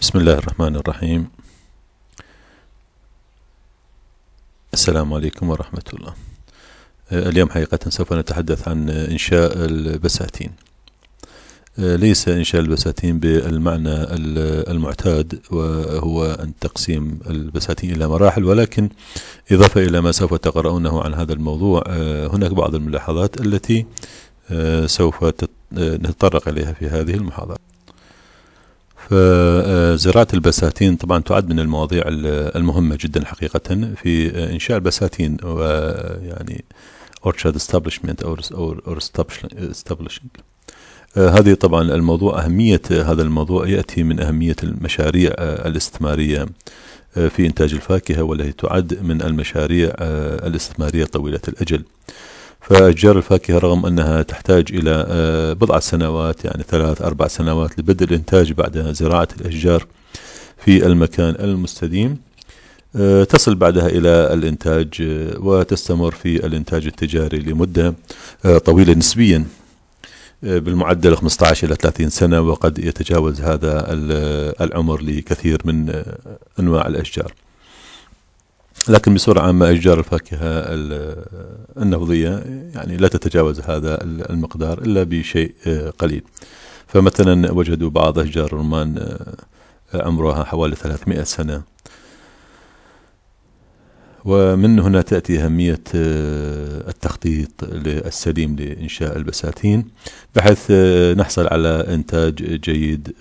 بسم الله الرحمن الرحيم السلام عليكم ورحمة الله أه، اليوم حقيقة سوف نتحدث عن إنشاء البساتين أه، ليس إنشاء البساتين بالمعنى المعتاد وهو أن تقسيم البساتين إلى مراحل ولكن إضافة إلى ما سوف تقرؤونه عن هذا الموضوع أه، هناك بعض الملاحظات التي سوف نتطرق إليها في هذه المحاضرة فزراعة آه، آه، البساتين طبعا تعد من المواضيع المهمة جدا حقيقة في آه، إنشاء البساتين ويعني أورشارد استابلشمنت أو أو استابلشنج هذه طبعا الموضوع أهمية هذا الموضوع يأتي من أهمية المشاريع الاستثمارية في إنتاج الفاكهة والتي تعد من المشاريع الاستثمارية طويلة الأجل. فأشجار الفاكهة رغم أنها تحتاج إلى آه، بضعة سنوات يعني ثلاث أربع سنوات لبدء الإنتاج بعد زراعة الأشجار في المكان المستديم آه، تصل بعدها إلى الإنتاج آه، وتستمر في الإنتاج التجاري لمدة طويلة نسبيا بالمعدل 15 إلى 30 سنة وقد يتجاوز هذا العمر لكثير من أنواع الأشجار لكن بصورة عامة أشجار الفاكهة النهضية يعني لا تتجاوز هذا المقدار إلا بشيء آه، قليل فمثلا وجدوا بعض أشجار الرمان آه، عمرها حوالي 300 سنة ومن هنا تأتي أهمية آه، التخطيط السليم لإنشاء البساتين بحيث نحصل على إنتاج جيد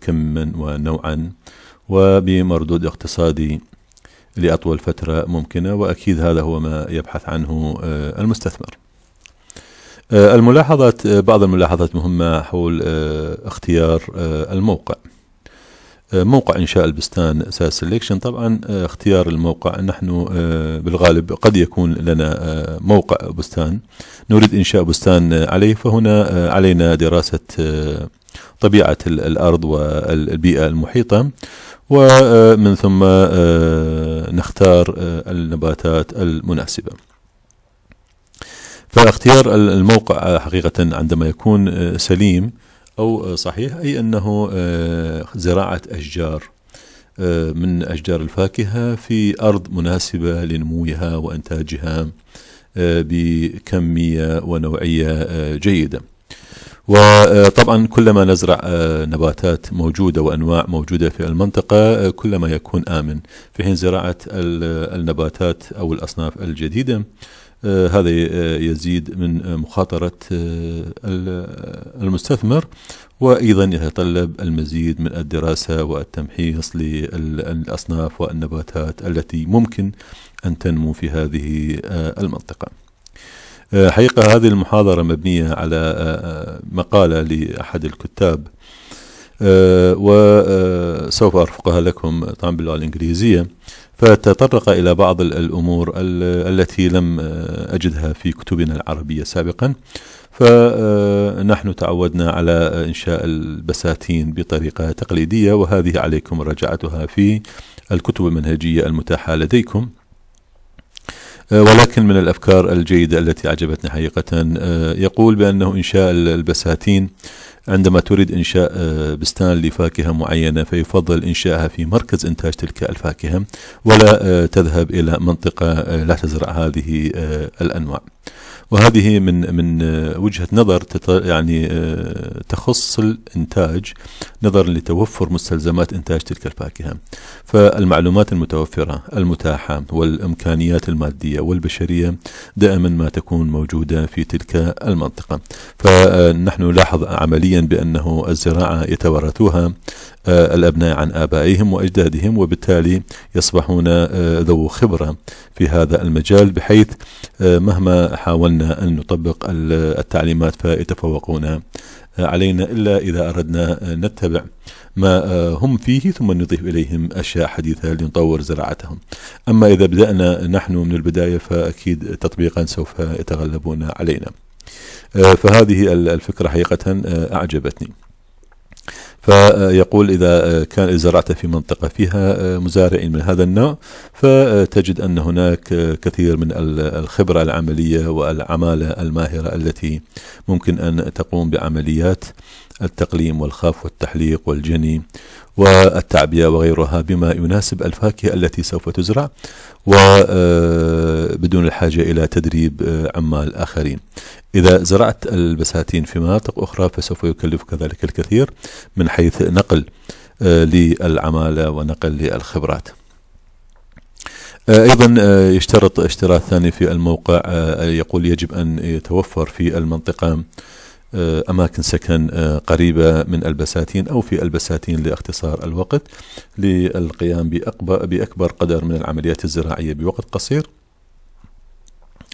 كما ونوعا وبمردود اقتصادي لأطول فترة ممكنة وأكيد هذا هو ما يبحث عنه آه، المستثمر آه، الملاحظات آه، بعض الملاحظات مهمة حول اختيار الموقع موقع إنشاء البستان ساس سيليكشن طبعا اختيار الموقع نحن بالغالب قد يكون لنا موقع بستان نريد إنشاء بستان عليه فهنا علينا دراسة طبيعة الأرض والبيئة المحيطة ومن آه، ثم آه، نختار آه، النباتات المناسبة فاختيار الموقع حقيقة عندما يكون سليم أو صحيح أي أنه زراعة أشجار من أشجار الفاكهة في أرض مناسبة لنموها وإنتاجها بكمية ونوعية جيدة وطبعا كلما نزرع آه، نباتات موجودة وأنواع موجودة في المنطقة آه، كلما يكون آمن في حين زراعة النباتات أو الأصناف الجديدة آه، هذا يزيد من مخاطرة المستثمر وأيضا يتطلب المزيد من الدراسة والتمحيص للأصناف والنباتات التي ممكن أن تنمو في هذه المنطقة آه، حقيقة هذه المحاضرة مبنية على آه، آه، مقالة لأحد الكتاب وسوف أرفقها لكم طبعا باللغة الإنجليزية فتطرق إلى بعض الأمور التي لم أجدها في كتبنا العربية سابقا فنحن تعودنا على إنشاء البساتين بطريقة تقليدية وهذه عليكم مراجعتها في الكتب المنهجية المتاحة لديكم آه، ولكن من الأفكار الجيدة التي أعجبتني حقيقة آه، يقول بأنه إنشاء البساتين عندما تريد إنشاء آه، بستان لفاكهة معينة فيفضل إنشائها في مركز إنتاج تلك الفاكهة ولا تذهب إلى منطقة لا تزرع هذه الأنواع وهذه من من وجهه نظر يعني آه، تخص الانتاج نظرا لتوفر مستلزمات انتاج تلك الفاكهه. فالمعلومات المتوفره المتاحه والامكانيات الماديه والبشريه دائما ما تكون موجوده في تلك المنطقه. فنحن نلاحظ عمليا بانه الزراعه يتوارثوها آه، الابناء عن ابائهم واجدادهم وبالتالي يصبحون آه، ذو خبره في هذا المجال بحيث مهما حاولنا علينا أن نطبق التعليمات فيتفوقون علينا إلا إذا أردنا نتبع ما آه، هم فيه ثم نضيف إليهم أشياء حديثة لنطور زراعتهم أما إذا بدأنا نحن من البداية فأكيد تطبيقا سوف يتغلبون علينا آه، فهذه الفكرة حقيقة آه، أعجبتني فيقول إذا كان زرعت في منطقة فيها آه، مزارعين من هذا النوع فتجد أن هناك آه، كثير من الخبرة العملية والعمالة الماهرة التي ممكن أن تقوم بعمليات التقليم والخاف والتحليق والجني والتعبية وغيرها بما يناسب الفاكهة التي سوف تزرع وبدون آه، الحاجة إلى تدريب آه، عمال آخرين إذا زرعت البساتين في مناطق أخرى فسوف يكلفك ذلك الكثير من حيث نقل آه، للعمالة ونقل للخبرات ايضا يشترط اشتراط ثاني في الموقع يقول يجب ان يتوفر في المنطقه آه، أماكن سكن آه، قريبة من البساتين أو في البساتين لاختصار الوقت للقيام بأكبر قدر من العمليات الزراعية بوقت قصير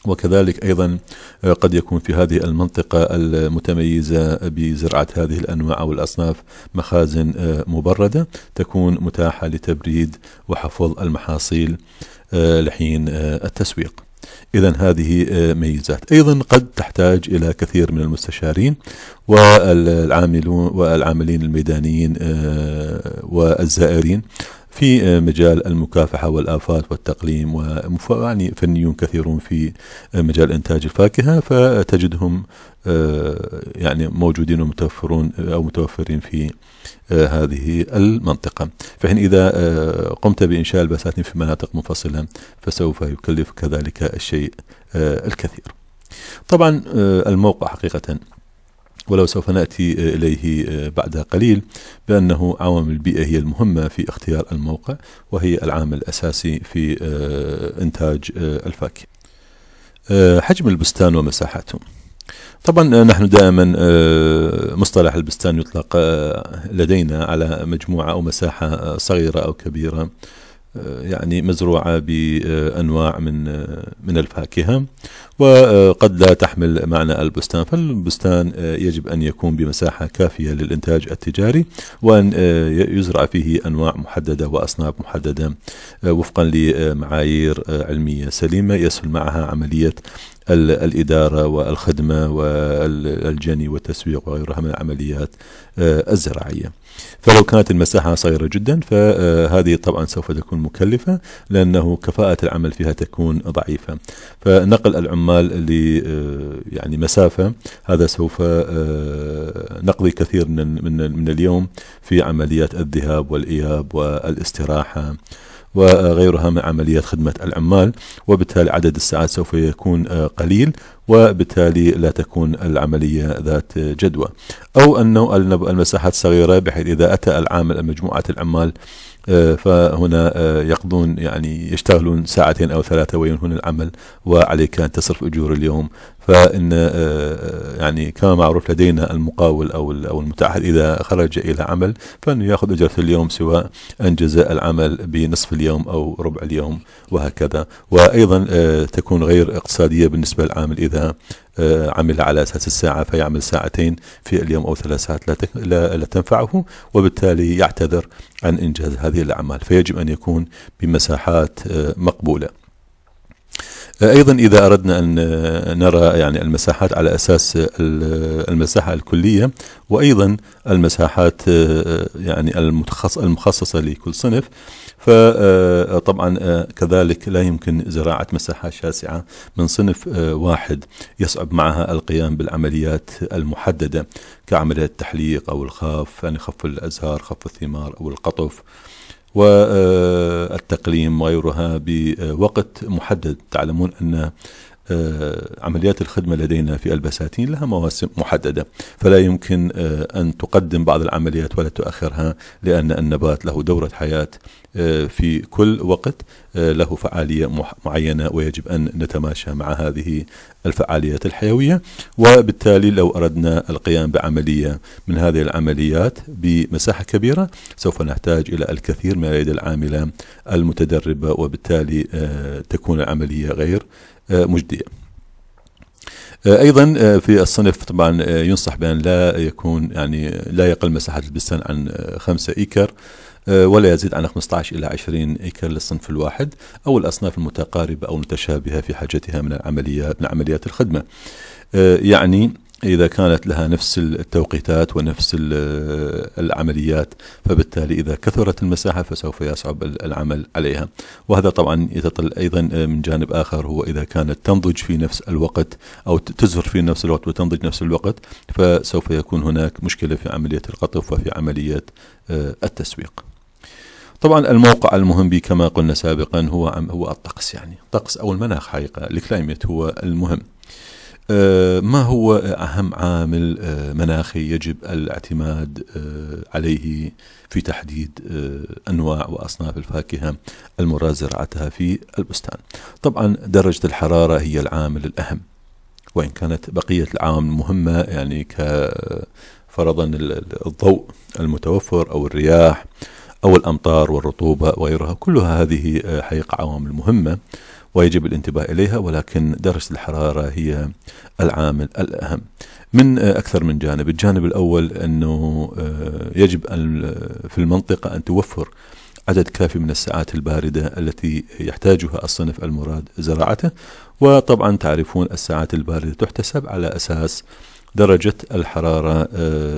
وكذلك أيضا آه، قد يكون في هذه المنطقة المتميزة بزراعة هذه الأنواع أو الأصناف مخازن مبردة تكون متاحة لتبريد وحفظ المحاصيل لحين التسويق إذا هذه آه، ميزات أيضا قد تحتاج إلى كثير من المستشارين والعاملون والعاملين الميدانيين آه، والزائرين في آه، مجال المكافحة والآفات والتقليم ويعني فنيون كثيرون في آه، مجال إنتاج الفاكهة فتجدهم آه، يعني موجودين ومتوفرون أو متوفرين في هذه المنطقة فحين إذا قمت بإنشاء البساتين في مناطق منفصلة فسوف يكلف كذلك الشيء الكثير طبعا الموقع حقيقة ولو سوف ناتي آه، اليه آه، بعد قليل بانه عوامل البيئه هي المهمه في اختيار الموقع وهي العامل الاساسي في آه، انتاج الفاكهه. حجم البستان ومساحته. طبعا نحن دائما مصطلح البستان يطلق لدينا على مجموعه او مساحه صغيره او كبيره آه، يعني مزروعة بأنواع من آه، من الفاكهة وقد لا تحمل معنى البستان فالبستان آه، يجب أن يكون بمساحة كافية للإنتاج التجاري وأن يزرع فيه أنواع محددة وأصناف محددة وفقا لمعايير علمية سليمة يسهل معها عملية الإدارة والخدمة والجني والتسويق وغيرها من العمليات الزراعية فلو كانت المساحة صغيرة جدا فهذه طبعا سوف تكون مكلفة لأنه كفاءة العمل فيها تكون ضعيفة فنقل العمال ل يعني مسافة هذا سوف نقضي كثير من من اليوم في عمليات الذهاب والإياب والاستراحة وغيرها من عمليات خدمة العمال وبالتالي عدد الساعات سوف يكون آه، قليل وبالتالي لا تكون العملية ذات جدوى أو أن المساحات صغيرة بحيث إذا أتى العامل مجموعة العمال آه، فهنا آه، يقضون يعني يشتغلون ساعتين أو ثلاثة وينهون العمل وعليك أن تصرف أجور اليوم فإن آه، يعني كما معروف لدينا المقاول أو أو المتعهد إذا خرج إلى عمل فإنه يأخذ أجرة اليوم سواء أنجز العمل بنصف اليوم أو ربع اليوم وهكذا وأيضا تكون غير اقتصادية بالنسبة للعامل إذا آه، عمل على أساس الساعة فيعمل ساعتين في اليوم أو ثلاث ساعات لا, لا, تنفعه وبالتالي يعتذر عن إنجاز هذه الأعمال فيجب أن يكون بمساحات آه، مقبولة آه، ايضا اذا اردنا ان نرى يعني المساحات على اساس المساحه الكليه وايضا المساحات يعني المخصصه لكل صنف فطبعا آه، آه، كذلك لا يمكن زراعة مساحة شاسعة من صنف آه، واحد يصعب معها القيام بالعمليات المحددة كعملية التحليق أو الخاف يعني خف الأزهار خف الثمار أو القطف والتقليم وغيرها بوقت محدد تعلمون أن عمليات الخدمة لدينا في البساتين لها مواسم محددة فلا يمكن أن تقدم بعض العمليات ولا تؤخرها لأن النبات له دورة حياة آه، في كل وقت آه، له فعالية معينة ويجب أن نتماشى مع هذه الفعاليات الحيوية وبالتالي لو أردنا القيام بعملية من هذه العمليات بمساحة كبيرة سوف نحتاج إلى الكثير من الأيدي العاملة المتدربة وبالتالي آه، تكون العملية غير مجدية ايضا في الصنف طبعا ينصح بان لا يكون يعني لا يقل مساحه البستان عن 5 ايكر آه، ولا يزيد عن 15 إلى 20 إيكر للصنف الواحد أو الأصناف المتقاربة أو المتشابهة في حاجتها من العمليات من عمليات الخدمة آه، يعني إذا كانت لها نفس التوقيتات ونفس آه، العمليات فبالتالي إذا كثرت المساحة فسوف يصعب العمل عليها وهذا طبعا يتطل أيضا من جانب آخر هو إذا كانت تنضج في نفس الوقت أو تزهر في نفس الوقت وتنضج نفس الوقت فسوف يكون هناك مشكلة في عملية القطف وفي عملية التسويق طبعا الموقع المهم بي كما قلنا سابقا هو هو الطقس يعني الطقس او المناخ حقيقه الكلايمت هو المهم أه، ما هو اهم عامل أه، مناخي يجب الاعتماد أه، عليه في تحديد انواع واصناف الفاكهه المراد زراعتها في البستان طبعا درجه الحراره هي العامل الاهم وان كانت بقيه العوامل مهمه يعني ك فرضا الضوء المتوفر او الرياح أو الأمطار والرطوبة وغيرها كلها هذه آه، حقيقة عوامل مهمة ويجب الانتباه إليها ولكن درجة الحرارة هي العامل الأهم من آه، أكثر من جانب الجانب الأول أنه آه، يجب أن في المنطقة أن توفر عدد كافي من الساعات الباردة التي يحتاجها الصنف المراد زراعته وطبعا تعرفون الساعات الباردة تحتسب على أساس درجة الحرارة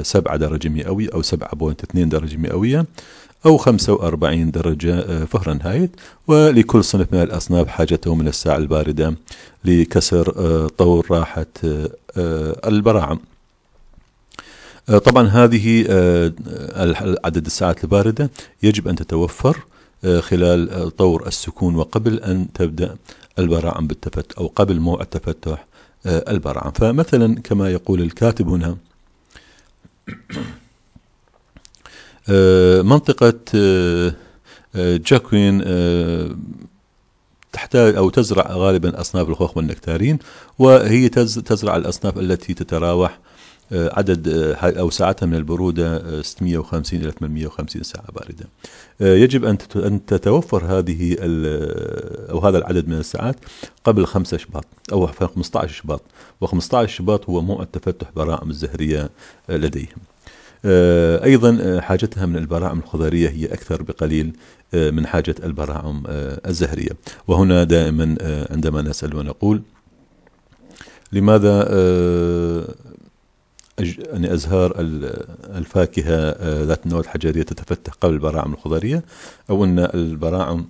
7 درجة مئوية أو 7.2 درجة مئوية أو 45 درجة آه، فهرنهايت ولكل صنف من الأصناف حاجته من الساعة الباردة لكسر آه، طور راحة آه، البراعم طبعا هذه عدد الساعات الباردة يجب أن تتوفر خلال طور السكون وقبل أن تبدأ البراعم بالتفتح أو قبل موعد تفتح البراعم فمثلا كما يقول الكاتب هنا آه، منطقة آه، آه، جاكوين تحتاج أو تزرع غالبا أصناف الخوخ والنكتارين وهي تزرع الأصناف التي تتراوح عدد أو ساعتها من البرودة 650 إلى 850 ساعة باردة يجب أن تتوفر هذه أو هذا العدد من الساعات قبل 5 شباط أو 15 شباط و15 شباط هو موعد تفتح براعم الزهرية لديهم آه، أيضا آه، حاجتها من البراعم الخضرية هي أكثر بقليل آه، من حاجة البراعم الزهرية وهنا دائما عندما نسأل ونقول لماذا يعني أزهار الفاكهة ذات النوع الحجرية تتفتح قبل البراعم الخضرية أو أن البراعم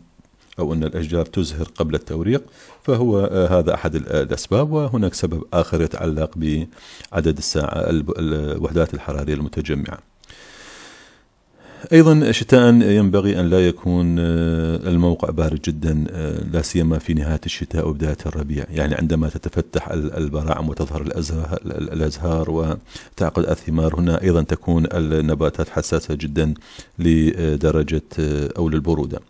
أو أن الأشجار تزهر قبل التوريق فهو آه، هذا أحد آه، الأسباب وهناك سبب آخر يتعلق بعدد الساعة الوحدات الحرارية المتجمعة ايضا شتاء ينبغي ان لا يكون آه، الموقع بارد جدا لا سيما في نهايه الشتاء وبدايه الربيع، يعني عندما تتفتح البراعم وتظهر الازهار وتعقد الثمار هنا ايضا تكون النباتات حساسه جدا لدرجه او للبروده.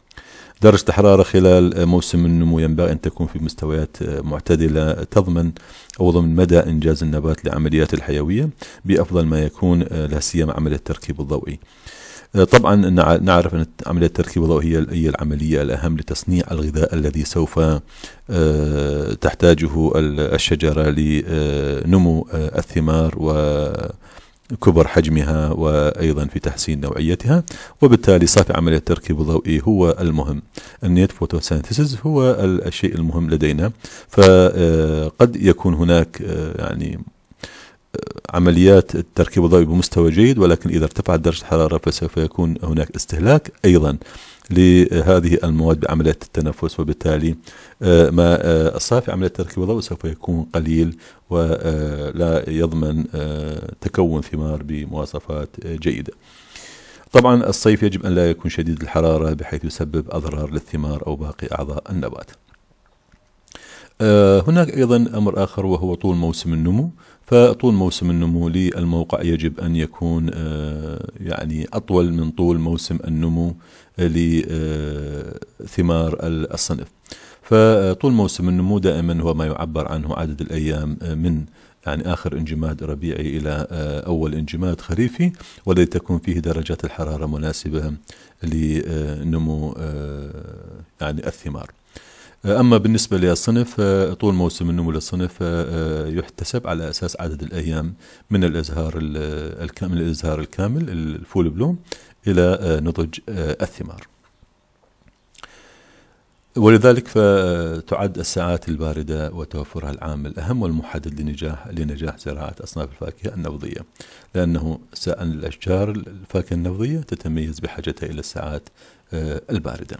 درجة الحرارة خلال موسم النمو ينبغي أن تكون في مستويات معتدلة تضمن أو ضمن مدى إنجاز النبات لعمليات الحيوية بأفضل ما يكون لا سيما عملية التركيب الضوئي. طبعا نعرف ان عمليه التركيب الضوئي هي العمليه الاهم لتصنيع الغذاء الذي سوف آه، تحتاجه الشجره لنمو آه، الثمار و كبر حجمها وأيضا في تحسين نوعيتها وبالتالي صافي عملية التركيب الضوئي هو المهم النيت فوتوسينثيسيس هو الشيء المهم لدينا فقد يكون هناك آه، يعني آه، عمليات التركيب الضوئي بمستوى جيد ولكن إذا ارتفعت درجة الحرارة فسوف يكون هناك استهلاك أيضا لهذه المواد بعملية التنفس وبالتالي آه، ما آه، الصافي عملية تركيب الضوء سوف يكون قليل ولا آه، يضمن تكون ثمار بمواصفات جيدة طبعا الصيف يجب أن لا يكون شديد الحرارة بحيث يسبب أضرار للثمار أو باقي أعضاء النبات آه، هناك أيضا أمر آخر وهو طول موسم النمو فطول موسم النمو للموقع يجب أن يكون آه، يعني أطول من طول موسم النمو لثمار آه، الصنف فطول موسم النمو دائما هو ما يعبر عنه عدد الأيام من يعني آخر انجماد ربيعي إلى أول انجماد خريفي والذي تكون فيه درجات الحرارة مناسبة لنمو يعني الثمار آه، أما بالنسبة للصنف آه، طول موسم النمو للصنف آه، يحتسب على أساس عدد الأيام من الإزهار الكامل الإزهار الكامل الفول بلوم إلى نضج الثمار ولذلك فتعد الساعات الباردة وتوفرها العام الأهم والمحدد لنجاح لنجاح زراعة أصناف الفاكهة النبضية، لأنه الأشجار الفاكهة النبضية تتميز بحاجتها إلى الساعات الباردة.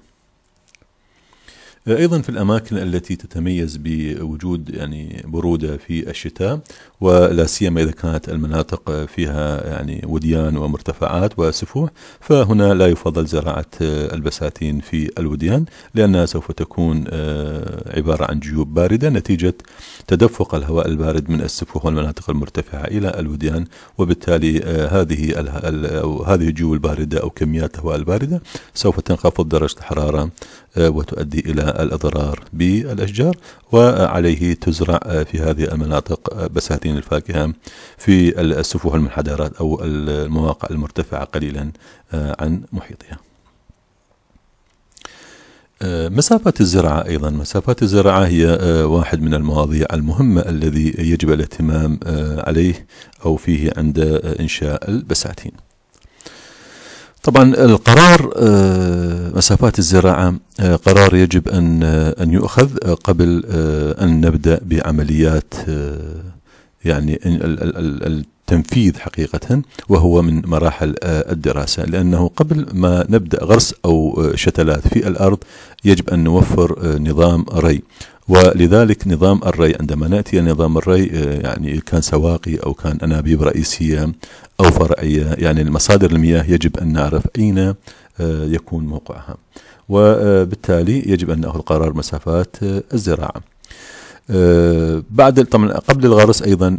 أيضا في الأماكن التي تتميز بوجود يعني برودة في الشتاء ولا سيما إذا كانت المناطق فيها يعني وديان ومرتفعات وسفوح فهنا لا يفضل زراعة البساتين في الوديان لأنها سوف تكون آه، عبارة عن جيوب باردة نتيجة تدفق الهواء البارد من السفوح والمناطق المرتفعة إلى الوديان وبالتالي آه، هذه هذه الجيوب الباردة أو كميات الهواء الباردة سوف تنخفض درجة الحرارة وتؤدي إلى الأضرار بالأشجار وعليه تزرع في هذه المناطق بساتين الفاكهة في السفوح المنحدرات أو المواقع المرتفعة قليلا آه، عن محيطها آه، مسافة الزراعة أيضا مسافات الزراعة هي آه، واحد من المواضيع المهمة الذي يجب الاهتمام عليه أو فيه عند إنشاء البساتين طبعا القرار آه، مسافات الزراعة آه، قرار يجب أن آه، أن يؤخذ قبل أن نبدأ بعمليات يعني التنفيذ حقيقة وهو من مراحل الدراسة لأنه قبل ما نبدأ غرس أو شتلات في الأرض يجب أن نوفر نظام ري ولذلك نظام الري عندما نأتي نظام الري آه، يعني كان سواقي أو كان أنابيب رئيسية أو فرعية يعني المصادر المياه يجب أن نعرف أين آه، يكون موقعها وبالتالي يجب أن نأخذ قرار مسافات آه، الزراعة بعد طبعا قبل الغرس ايضا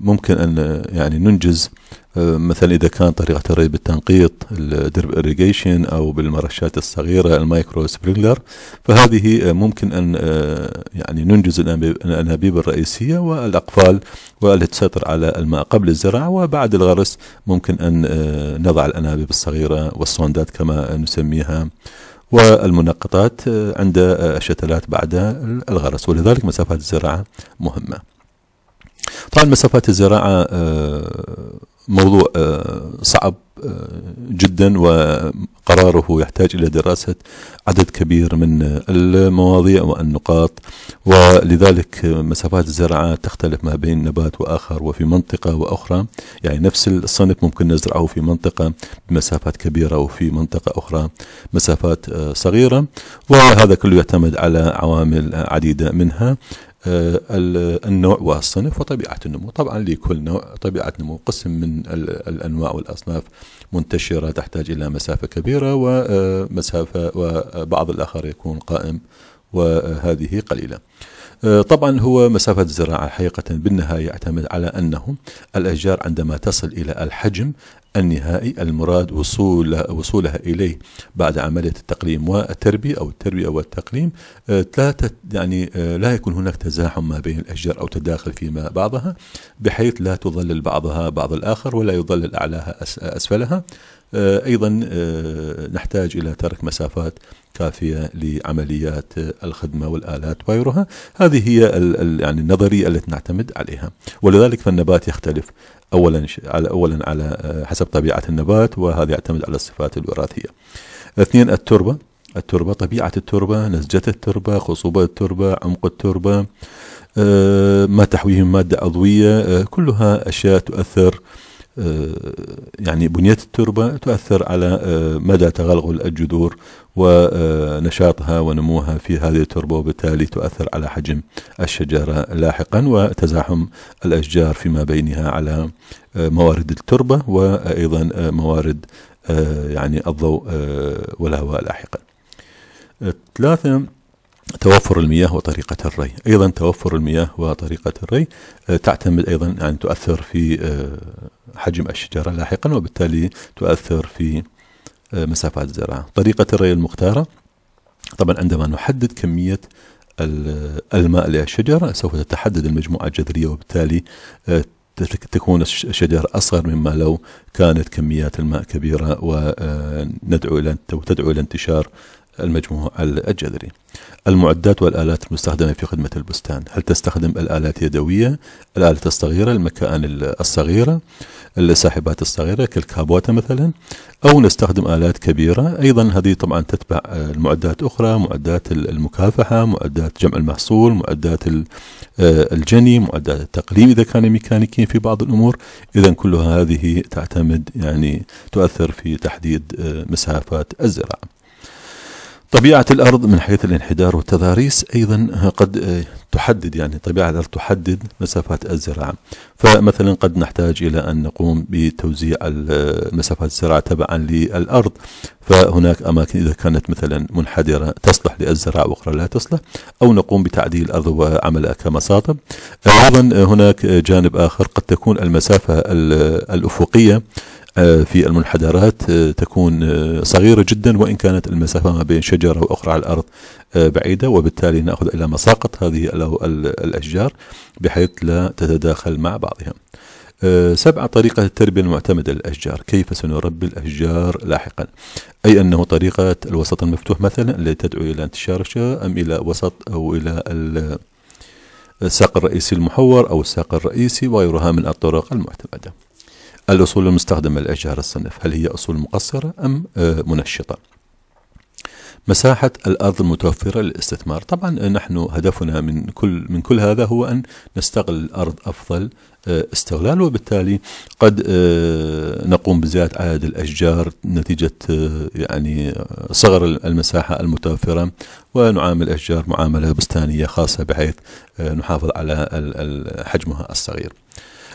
ممكن ان يعني ننجز مثلا اذا كان طريقه الري بالتنقيط الدرب اريجيشن او بالمرشات الصغيره المايكرو سبرينجلر فهذه ممكن ان آه، يعني ننجز الانابيب الرئيسيه والاقفال والتي تسيطر على الماء قبل الزراعه وبعد الغرس ممكن ان آه، نضع الانابيب الصغيره والصوندات كما نسميها والمنقطات آه، عند الشتلات بعد الغرس ولذلك مسافات الزراعه مهمه. طبعا مسافات الزراعه موضوع آه، صعب آه، جدا وقراره يحتاج إلى دراسة عدد كبير من المواضيع والنقاط ولذلك مسافات الزراعة تختلف ما بين نبات وآخر وفي منطقة وأخرى يعني نفس الصنف ممكن نزرعه في منطقة بمسافات كبيرة وفي منطقة أخرى مسافات آه، صغيرة وهذا كله يعتمد على عوامل عديدة منها آه، النوع والصنف وطبيعة النمو طبعا لكل نوع طبيعة نمو قسم من الأنواع والأصناف منتشرة تحتاج إلى مسافة كبيرة ومسافة آه، وبعض الآخر يكون قائم وهذه قليلة آه، طبعا هو مسافة الزراعة حقيقة بالنهاية يعتمد على أنه الأشجار عندما تصل إلى الحجم النهائي المراد وصول وصولها إليه بعد عملية التقليم والتربية أو التربية والتقليم آه، لا يعني آه، لا يكون هناك تزاحم ما بين الأشجار أو تداخل فيما بعضها بحيث لا تظلل بعضها بعض الآخر ولا يظلل أعلاها أسفلها أيضا نحتاج إلى ترك مسافات كافيه لعمليات الخدمه والالات وغيرها هذه هي الـ الـ يعني النظريه التي نعتمد عليها ولذلك فالنبات يختلف اولا على اولا على آه، حسب طبيعه النبات وهذا يعتمد على الصفات الوراثيه اثنين التربه التربه طبيعه التربه نسجه التربه خصوبه التربه عمق التربه آه، ما تحويه من ماده عضويه آه، كلها اشياء تؤثر آه، يعني بنية التربة تؤثر على آه، مدى تغلغل الجذور ونشاطها ونموها في هذه التربة وبالتالي تؤثر على حجم الشجرة لاحقا وتزاحم الأشجار فيما بينها على آه، موارد التربة وأيضا موارد يعني الضوء والهواء لاحقا ثلاثة توفر المياه وطريقة الري أيضا توفر المياه وطريقة الري آه، تعتمد أيضا أن يعني تؤثر في آه، حجم الشجرة لاحقا وبالتالي تؤثر في آه، مسافات الزراعة طريقة الري المختارة طبعا عندما نحدد كمية الماء للشجرة سوف تتحدد المجموعة الجذرية وبالتالي تكون الشجر أصغر مما لو كانت كميات الماء كبيرة وندعو إلى تدعو إلى انتشار المجموعة الجذري المعدات والآلات المستخدمة في خدمة البستان هل تستخدم الآلات يدوية الآلات الصغيرة المكائن الصغيرة الساحبات الصغيرة كالكابوتة مثلا أو نستخدم آلات كبيرة أيضا هذه طبعا تتبع المعدات أخرى معدات المكافحة معدات جمع المحصول معدات آه، الجني معدات التقليم إذا كان ميكانيكيا في بعض الأمور إذا كلها هذه تعتمد يعني تؤثر في تحديد آه، مسافات الزراعة طبيعة الأرض من حيث الانحدار والتضاريس أيضا قد تحدد يعني طبيعة الأرض تحدد مسافات الزراعة فمثلا قد نحتاج إلى أن نقوم بتوزيع مسافات الزراعة تبعا للأرض فهناك أماكن إذا كانت مثلا منحدرة تصلح للزراعة وأخرى لا تصلح أو نقوم بتعديل الأرض وعملها كمصاطب أيضا هناك جانب آخر قد تكون المسافة الأفقية آه، في المنحدرات آه، تكون آه، صغيرة جدا وإن كانت المسافة ما بين شجرة وأخرى على الأرض بعيدة وبالتالي نأخذ إلى مساقط هذه الأشجار بحيث لا تتداخل مع بعضها سبعة طريقة التربية المعتمدة للأشجار كيف سنربي الأشجار لاحقا أي أنه طريقة الوسط المفتوح مثلا التي تدعو إلى انتشار الشجرة أم إلى وسط أو إلى الساق الرئيسي المحور أو الساق الرئيسي وغيرها من الطرق المعتمدة الأصول المستخدمة لإشجار الصنف هل هي أصول مقصرة أم آه، منشطة مساحة الأرض المتوفرة للاستثمار طبعا آه، نحن هدفنا من كل, من كل هذا هو أن نستغل الأرض أفضل آه، استغلال وبالتالي قد نقوم بزيادة عدد الأشجار نتيجة يعني صغر المساحة المتوفرة ونعامل الأشجار معاملة بستانية خاصة بحيث نحافظ على حجمها الصغير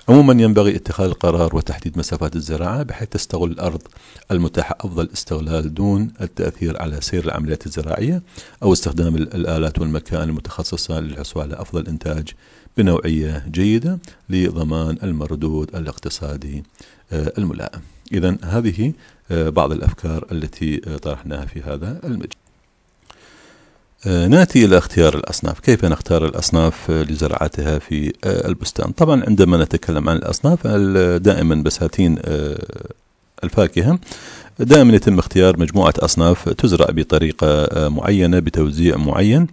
عموما ينبغي اتخاذ القرار وتحديد مسافات الزراعة بحيث تستغل الأرض المتاحة أفضل استغلال دون التأثير على سير العمليات الزراعية أو استخدام الآلات والمكان المتخصصة للحصول على أفضل إنتاج بنوعية جيدة لضمان المردود الاقتصادي آه، الملائم إذا هذه آه، بعض الأفكار التي آه، طرحناها في هذا المجال آه، ناتي إلى اختيار الأصناف كيف نختار الأصناف لزراعتها في آه، البستان طبعا عندما نتكلم عن الأصناف دائما بساتين آه، الفاكهة دائما يتم اختيار مجموعة أصناف تزرع بطريقة معينة بتوزيع معين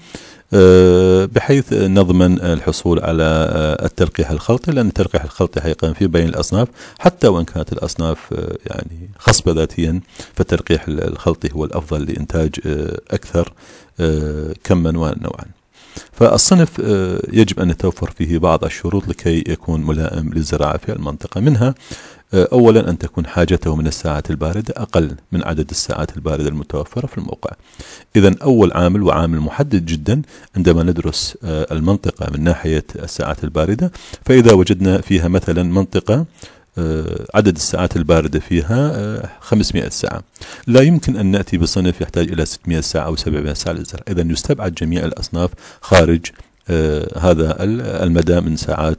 آه، بحيث نضمن الحصول على آه، التلقيح الخلطي لأن التلقيح الخلطي حقيقة في بين الأصناف حتى وإن كانت الأصناف آه، يعني خصبة ذاتيا فالتلقيح الخلطي هو الأفضل لإنتاج أكثر كما ونوعا فالصنف يجب أن يتوفر فيه بعض الشروط لكي يكون ملائم للزراعة في المنطقة منها آه، أولا أن تكون حاجته من الساعات الباردة أقل من عدد الساعات الباردة المتوفرة في الموقع إذا أول عامل وعامل محدد جدا عندما ندرس آه، المنطقة من ناحية الساعات الباردة فإذا وجدنا فيها مثلا منطقة آه، عدد الساعات الباردة فيها 500 ساعة لا يمكن أن نأتي بصنف يحتاج إلى 600 ساعة أو 700 ساعة للزرع إذا يستبعد جميع الأصناف خارج هذا المدى من ساعات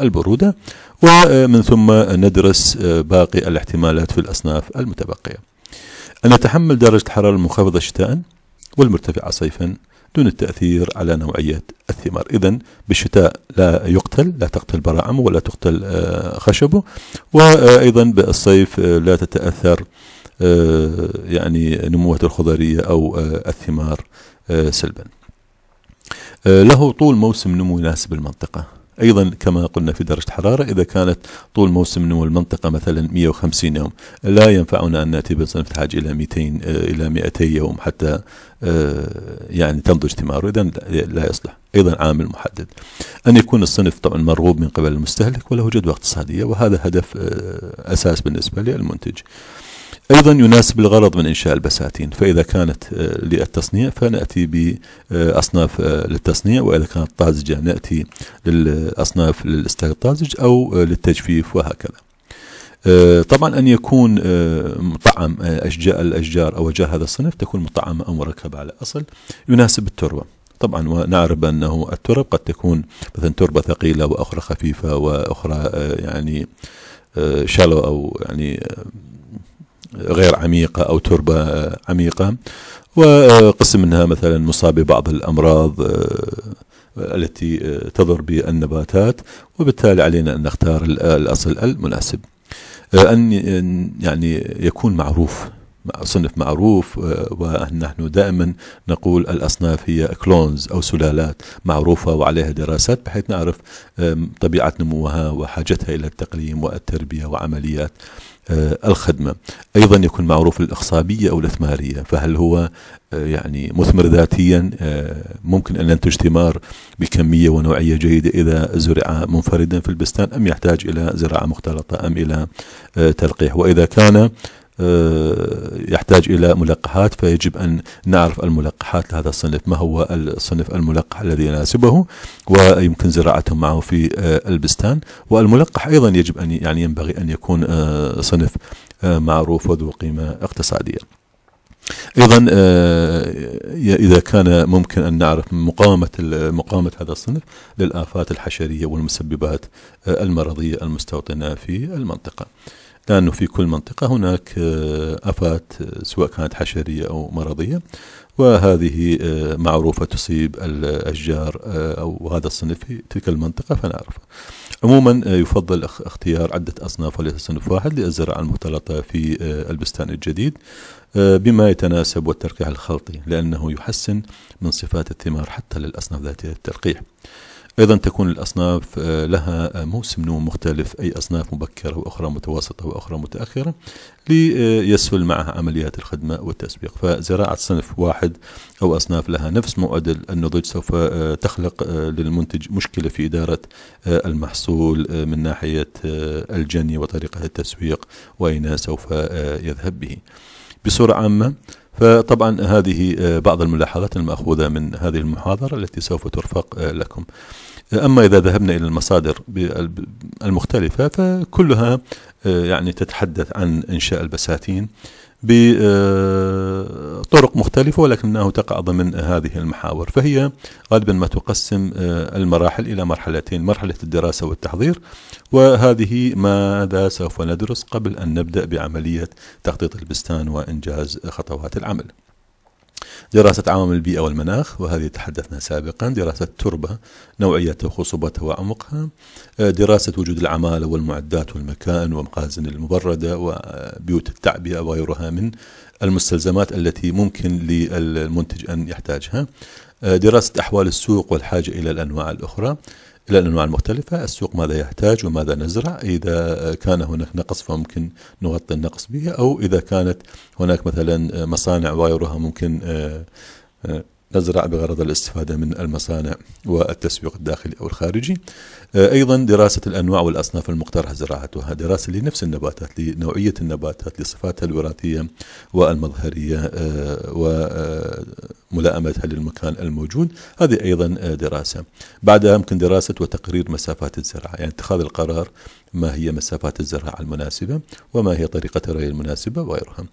البرودة ومن آه، ثم ندرس آه، باقي الاحتمالات في الأصناف المتبقية أن نتحمل درجة الحرارة المنخفضة شتاء والمرتفعة صيفا دون التأثير على نوعية الثمار إذا بالشتاء لا يقتل لا تقتل براعمه ولا تقتل آه، خشبه وأيضا بالصيف لا تتأثر يعني نموة الخضرية أو الثمار سلبا له طول موسم نمو يناسب المنطقة أيضا كما قلنا في درجة حرارة إذا كانت طول موسم نمو المنطقة مثلا 150 يوم لا ينفعنا أن نأتي بصنف الحاج إلى 200 إلى 200 يوم حتى آه، يعني تنضج ثماره إذا لا يصلح أيضا عامل محدد أن يكون الصنف طبعا مرغوب من قبل المستهلك وله جدوى اقتصادية وهذا هدف آه، أساس بالنسبة للمنتج أيضا يناسب الغرض من إنشاء البساتين فإذا كانت آه، للتصنيع فنأتي بأصناف آه، للتصنيع وإذا كانت طازجة نأتي للأصناف للاستاك الطازج أو آه، للتجفيف وهكذا طبعا أن يكون مطعم أشجاء الأشجار أو أشجار هذا الصنف تكون مطعمة أو مركبة على أصل يناسب التربة طبعا ونعرف أنه الترب قد تكون مثلا تربة ثقيلة وأخرى خفيفة وأخرى يعني شالو أو يعني غير عميقة أو تربة عميقة وقسم منها مثلا مصاب ببعض الأمراض آه، التي آه، تضر بالنباتات وبالتالي علينا أن نختار آه، الأصل المناسب أن يعني يكون معروف صنف معروف ونحن دائما نقول الأصناف هي كلونز أو سلالات معروفة وعليها دراسات بحيث نعرف طبيعة نموها وحاجتها إلى التقليم والتربية وعمليات آه، الخدمة أيضا يكون معروف الإخصابية أو الإثمارية فهل هو آه، يعني مثمر ذاتيا آه، ممكن أن ينتج ثمار بكمية ونوعية جيدة إذا زرع منفردا في البستان أم يحتاج إلى زراعة مختلطة أم إلى تلقيح وإذا كان آه، يحتاج إلى ملقحات فيجب أن نعرف الملقحات لهذا الصنف ما هو الصنف الملقح الذي يناسبه ويمكن زراعته معه في آه، البستان والملقح أيضا يجب أن يعني ينبغي أن يكون آه، صنف معروف وذو قيمة اقتصادية ايضا اذا كان ممكن ان نعرف مقاومه مقاومه هذا الصنف للافات الحشريه والمسببات المرضيه المستوطنه في المنطقه. لأنه في كل منطقة هناك آه، آفات آه، سواء كانت حشرية أو مرضية وهذه آه، معروفة تصيب الأشجار أو هذا الصنف في تلك المنطقة فنعرف عموما يفضل اختيار عدة أصناف وليس صنف واحد للزراعة المختلطة في البستان الجديد بما يتناسب والترقيع الخلطي لأنه يحسن من صفات الثمار حتى للأصناف ذاتية الترقيع. أيضا تكون الأصناف آه، لها موسم نوم مختلف أي أصناف مبكرة وأخرى متوسطة وأخرى متأخرة ليسهل معها عمليات الخدمة والتسويق فزراعة صنف واحد أو أصناف لها نفس معدل النضج سوف آه، تخلق آه، للمنتج مشكلة في إدارة المحصول من ناحية الجني وطريقة التسويق وأين سوف يذهب به بصورة عامة فطبعا هذه آه، بعض الملاحظات المأخوذة من هذه المحاضرة التي سوف ترفق آه، لكم آه، أما إذا ذهبنا إلى المصادر المختلفة فكلها يعني تتحدث عن إنشاء البساتين بطرق مختلفة ولكنه تقع ضمن هذه المحاور فهي غالبا ما تقسم آه، المراحل إلى مرحلتين مرحلة الدراسة والتحضير وهذه ماذا سوف ندرس قبل أن نبدأ بعملية تخطيط البستان وإنجاز خطوات العمل دراسة عوامل البيئة والمناخ وهذه تحدثنا سابقا دراسة التربة نوعيتها وخصوبتها وعمقها آه، دراسة وجود العمالة والمعدات والمكائن ومخازن المبردة وبيوت التعبئة وغيرها من المستلزمات التي ممكن للمنتج أن يحتاجها آه، دراسة أحوال السوق والحاجة إلى الأنواع الأخرى إلى الأنواع المختلفة السوق ماذا يحتاج وماذا نزرع إذا كان هناك نقص فممكن نغطي النقص به أو إذا كانت هناك مثلا مصانع وغيرها ممكن آه، آه، نزرع بغرض الاستفادة من المصانع والتسويق الداخلي أو الخارجي آه، أيضا دراسة الأنواع والأصناف المقترحة زراعتها دراسة لنفس النباتات لنوعية النباتات لصفاتها الوراثية والمظهرية آه، وملائمتها للمكان الموجود هذه أيضا آه، دراسة بعدها يمكن دراسة وتقرير مسافات الزراعة يعني اتخاذ القرار ما هي مسافات الزراعة المناسبة وما هي طريقة الري المناسبة وغيرها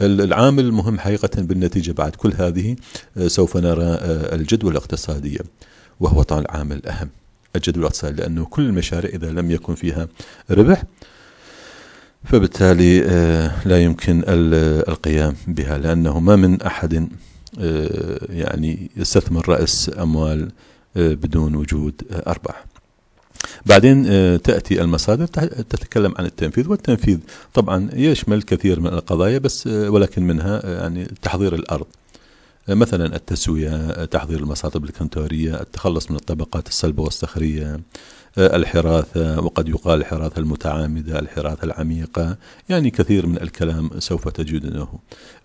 العامل المهم حقيقة بالنتيجة بعد كل هذه آه، سوف نرى آه، الجدوى الاقتصادية وهو طبعا العامل الأهم الجدوى الاقتصادية لأنه كل المشاريع إذا لم يكن فيها ربح فبالتالي آه، لا يمكن القيام بها لأنه ما من أحد يعني يستثمر رأس أموال بدون وجود أرباح بعدين آه، تأتي المصادر تتكلم عن التنفيذ والتنفيذ طبعا يشمل كثير من القضايا بس آه، ولكن منها آه، يعني تحضير الأرض مثلا التسوية تحضير المصاطب الكنتورية التخلص من الطبقات الصلبة والصخرية الحراثة وقد يقال الحراثة المتعامدة الحراثة العميقة يعني كثير من الكلام سوف تجدونه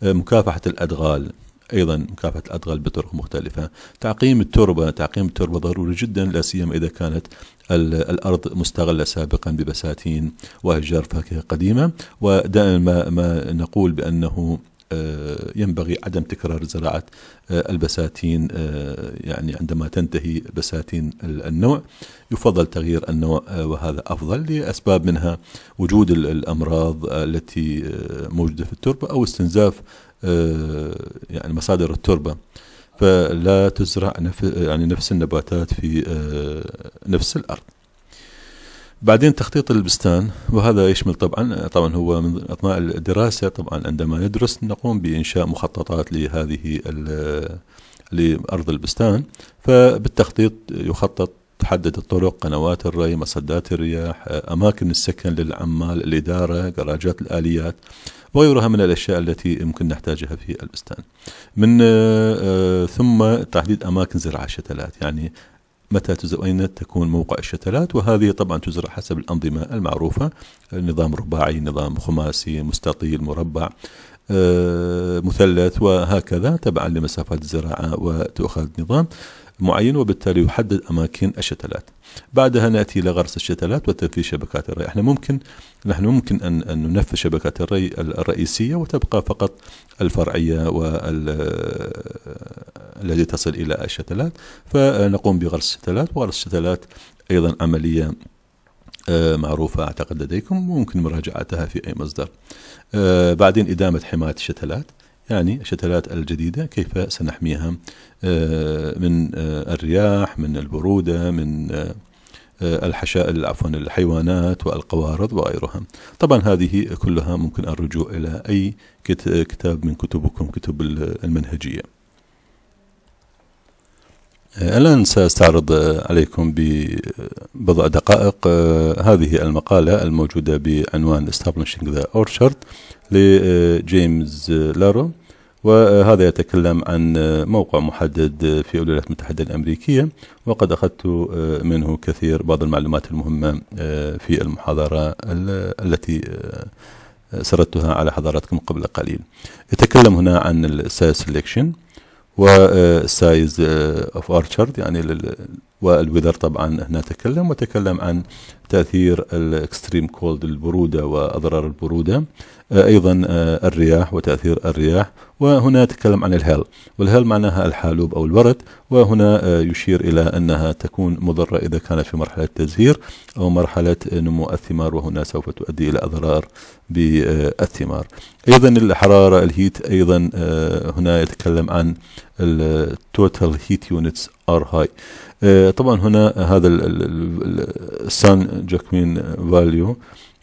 مكافحة الأدغال ايضا مكافحه الادغال بطرق مختلفه تعقيم التربه تعقيم التربه ضروري جدا لا سيما اذا كانت الارض مستغله سابقا ببساتين واشجار فاكهه قديمه ودائما ما, ما نقول بانه آه، ينبغي عدم تكرار زراعة آه، البساتين آه، يعني عندما تنتهي بساتين النوع يفضل تغيير النوع وهذا أفضل لأسباب منها وجود الأمراض التي موجودة في التربة أو استنزاف آه، يعني مصادر التربه فلا تزرع نفس يعني نفس النباتات في آه، نفس الارض بعدين تخطيط البستان وهذا يشمل طبعا طبعا هو من اثناء الدراسه طبعا عندما يدرس نقوم بانشاء مخططات لهذه لارض البستان فبالتخطيط يخطط تحدد الطرق قنوات الري مصدات الرياح أماكن السكن للعمال الإدارة جراجات الآليات وغيرها من الأشياء التي يمكن نحتاجها في البستان من آه، آه، ثم تحديد أماكن زراعة الشتلات يعني متى تزرع أين تكون موقع الشتلات وهذه طبعا تزرع حسب الأنظمة المعروفة نظام رباعي نظام خماسي مستطيل مربع آه، مثلث وهكذا تبعا لمسافات الزراعة وتؤخذ نظام معين وبالتالي يحدد أماكن الشتلات بعدها نأتي إلى غرس الشتلات وتنفيذ شبكات الري احنا ممكن نحن ممكن أن ننفذ شبكات الري الرئيسية وتبقى فقط الفرعية وال التي تصل إلى الشتلات فنقوم بغرس الشتلات وغرس الشتلات أيضا عملية آه، معروفة أعتقد لديكم ممكن مراجعتها في أي مصدر آه، بعدين إدامة حماية الشتلات يعني الشتلات الجديدة كيف سنحميها آه، من آه، الرياح من البرودة من آه، الحشاء عفوا الحيوانات والقوارض وغيرها طبعا هذه كلها ممكن الرجوع إلى أي كتاب من كتبكم كتب المنهجية الآن سأستعرض عليكم ببضع دقائق آه، هذه المقالة الموجودة بعنوان Establishing the Orchard لجيمس لارو آه، وهذا يتكلم عن آه، موقع محدد في الولايات المتحدة الأمريكية وقد أخذت منه كثير بعض المعلومات المهمة في المحاضرة التي سردتها على حضراتكم قبل قليل يتكلم هنا عن السيلكشن وسايز اوف ارشرد يعني والويذر طبعا هنا تكلم وتكلم عن تاثير الاكستريم كولد البروده واضرار البروده آه، أيضا آه، الرياح وتأثير الرياح وهنا تكلم عن الهال والهال معناها الحالوب أو الورد وهنا آه، يشير إلى أنها تكون مضرة إذا كانت في مرحلة تزهير أو مرحلة نمو الثمار وهنا سوف تؤدي إلى أضرار بالثمار أيضا الحرارة الهيت أيضا هنا يتكلم عن التوتال هيت يونتس ار هاي طبعا هنا هذا السان جاكمين فاليو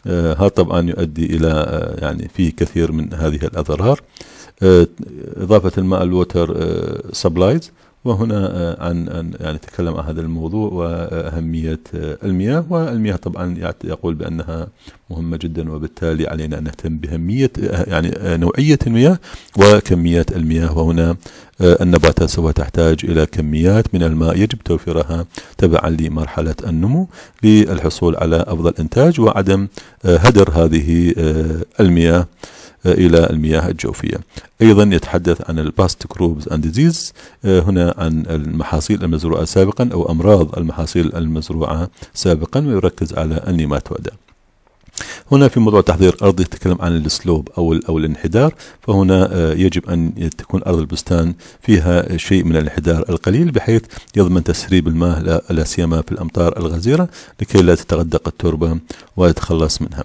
آه، هذا طبعا يؤدي إلى آه، يعني فيه كثير من هذه الأضرار آه، إضافة الماء الووتر سبلايز وهنا آه، عن عن يعني تكلم عن هذا الموضوع واهميه آه، المياه والمياه طبعا يقول بانها مهمه جدا وبالتالي علينا ان نهتم باهميه آه، يعني نوعيه المياه وكميات المياه وهنا النباتات سوف تحتاج الى كميات من الماء يجب توفيرها تبعا لمرحله النمو للحصول على افضل انتاج وعدم هدر هذه المياه إلى المياه الجوفية أيضا يتحدث عن الباست كروبز أند ديزيز هنا عن المحاصيل المزروعة سابقا أو أمراض المحاصيل المزروعة سابقا ويركز على النيماتودا هنا في موضوع تحضير الارض يتكلم عن السلوب أو أو الانحدار فهنا آه، يجب أن تكون أرض البستان فيها شيء من الانحدار القليل بحيث يضمن تسريب الماء لا سيما في الأمطار الغزيرة لكي لا تتغدق التربة ويتخلص منها.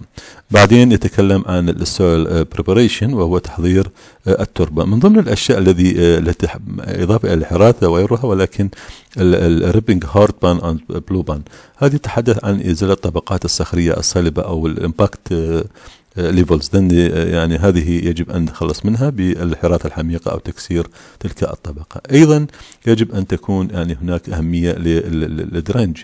بعدين يتكلم عن السويل بريباريشن آه، وهو تحضير آه، التربة من ضمن الأشياء الذي إضافة إلى الحراثة وغيرها ولكن الريبنج هارد بان بلو بان هذه تتحدث عن إزالة الطبقات الصخرية الصلبة أو الامباكت ليفلز uh, uh, uh, يعني هذه يجب ان نتخلص منها بالحراثه الحميقه او تكسير تلك الطبقه. ايضا يجب ان تكون يعني هناك اهميه للدرنج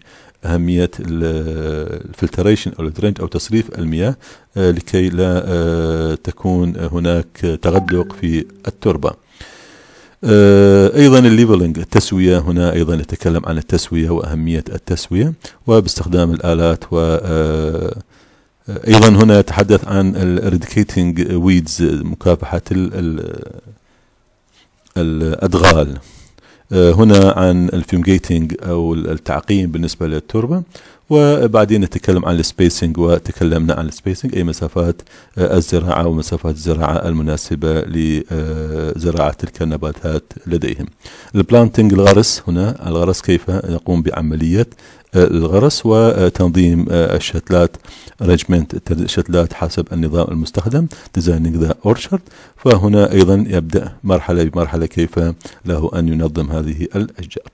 اهميه الفلتريشن او الدرنج او تصريف المياه آه، لكي لا آه، تكون هناك تغدق في التربه. آه، ايضا الليفلنج التسويه هنا ايضا نتكلم عن التسويه واهميه التسويه وباستخدام الالات و ايضا هنا يتحدث عن eradicating ويدز مكافحه الادغال هنا عن الفيمجيتنج او التعقيم بالنسبه للتربه وبعدين نتكلم عن السبيسنج وتكلمنا عن السبيسنج اي مسافات الزراعه ومسافات الزراعه المناسبه لزراعه تلك النباتات لديهم. البلانتنج الغرس هنا الغرس كيف يقوم بعمليه الغرس وتنظيم آه، الشتلات ارجمنت الشتلات حسب النظام المستخدم ديزايننج ذا اورشارد فهنا ايضا يبدا مرحله بمرحله كيف له ان ينظم هذه الاشجار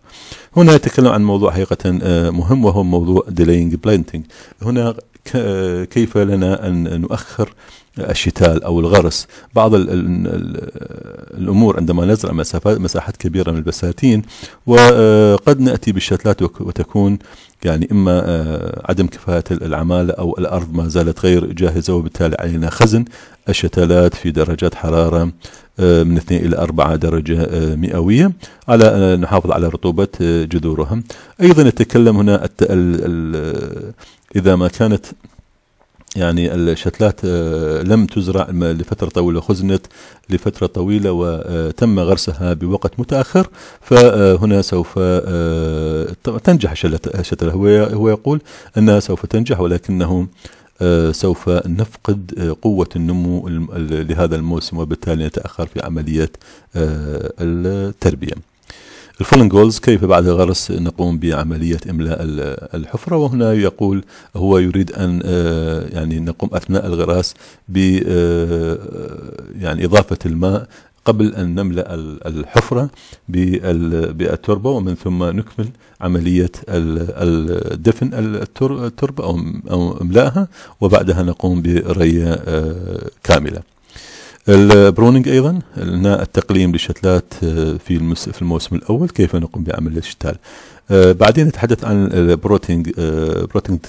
هنا يتكلم عن موضوع حقيقه آه، مهم وهو موضوع ديلينج بلانتنج هنا آه، كيف لنا ان نؤخر الشتال او الغرس بعض الـ الـ الـ الامور عندما نزرع مسافات مساحات كبيره من البساتين وقد ناتي بالشتلات وتكون يعني اما آه، عدم كفاءه العماله او الارض ما زالت غير جاهزه وبالتالي علينا خزن الشتلات في درجات حراره آه، من 2 إلى 4 درجة آه، مئوية على نحافظ على رطوبة جذورها أيضا نتكلم هنا إذا ما كانت يعني الشتلات آه، لم تزرع لفترة طويلة خزنت لفترة طويلة وتم غرسها بوقت متأخر فهنا سوف آه، تنجح الشتلة هو يقول أنها سوف تنجح ولكنه آه، سوف نفقد قوة النمو لهذا الموسم وبالتالي نتأخر في عملية التربية الفولن جولز كيف بعد الغرس نقوم بعملية إملاء الحفرة وهنا يقول هو يريد أن آه، يعني نقوم أثناء الغراس ب آه، يعني إضافة الماء قبل أن نملأ الحفرة بالتربة ومن ثم نكمل عملية الدفن التربة أو إملائها وبعدها نقوم بري آه، كاملة البرونينج ايضا هنا التقليم للشتلات آه، في في الموسم الاول كيف نقوم بعمل الشتال آه، بعدين نتحدث عن البروتينج آه، بروتينج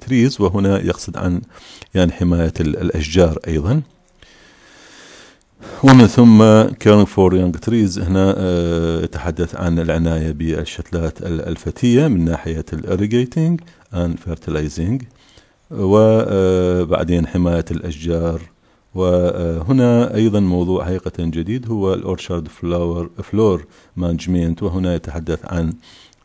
تريز وهنا يقصد عن يعني حمايه الاشجار ايضا ومن ثم كيرنج فور يونغ تريز هنا يتحدث عن العناية بالشتلات الفتية من ناحية الاريجيتنج اند فيرتلايزنج وبعدين حماية الأشجار وهنا أيضا موضوع حقيقة جديد هو الأورشارد فلاور فلور مانجمنت وهنا يتحدث عن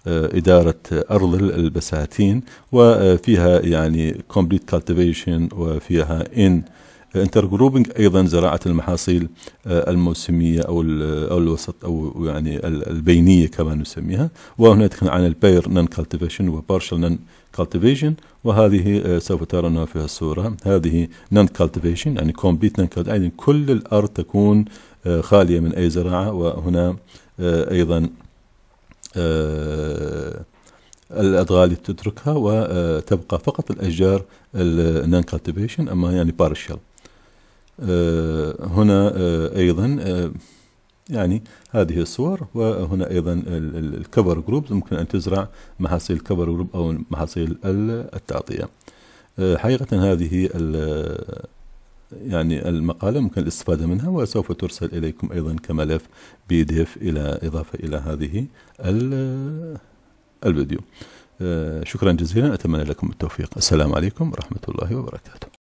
آه، إدارة أرض البساتين وفيها يعني complete cultivation وفيها in انتر جروبنج ايضا زراعه المحاصيل آه، الموسميه او او الوسط او يعني البينيه كما نسميها وهنا نتكلم عن البير نون كالتيفيشن وبارشل نون كالتيفيشن وهذه آه، سوف ترونها في الصوره هذه نون كالتيفيشن يعني كومبليت نون يعني كل الارض تكون آه، خاليه من اي زراعه وهنا ايضا الادغال تتركها وتبقى فقط الاشجار النون كالتيفيشن اما يعني بارشل آه، هنا آه، أيضا آه، يعني هذه الصور وهنا أيضا الكفر جروب ممكن أن تزرع محاصيل الكفر جروب أو محاصيل التغطية حقيقة هذه يعني المقالة ممكن الاستفادة منها وسوف ترسل إليكم أيضا كملف بي دي اف إلى إضافة إلى هذه الفيديو شكرا جزيلا أتمنى لكم التوفيق السلام عليكم ورحمة الله وبركاته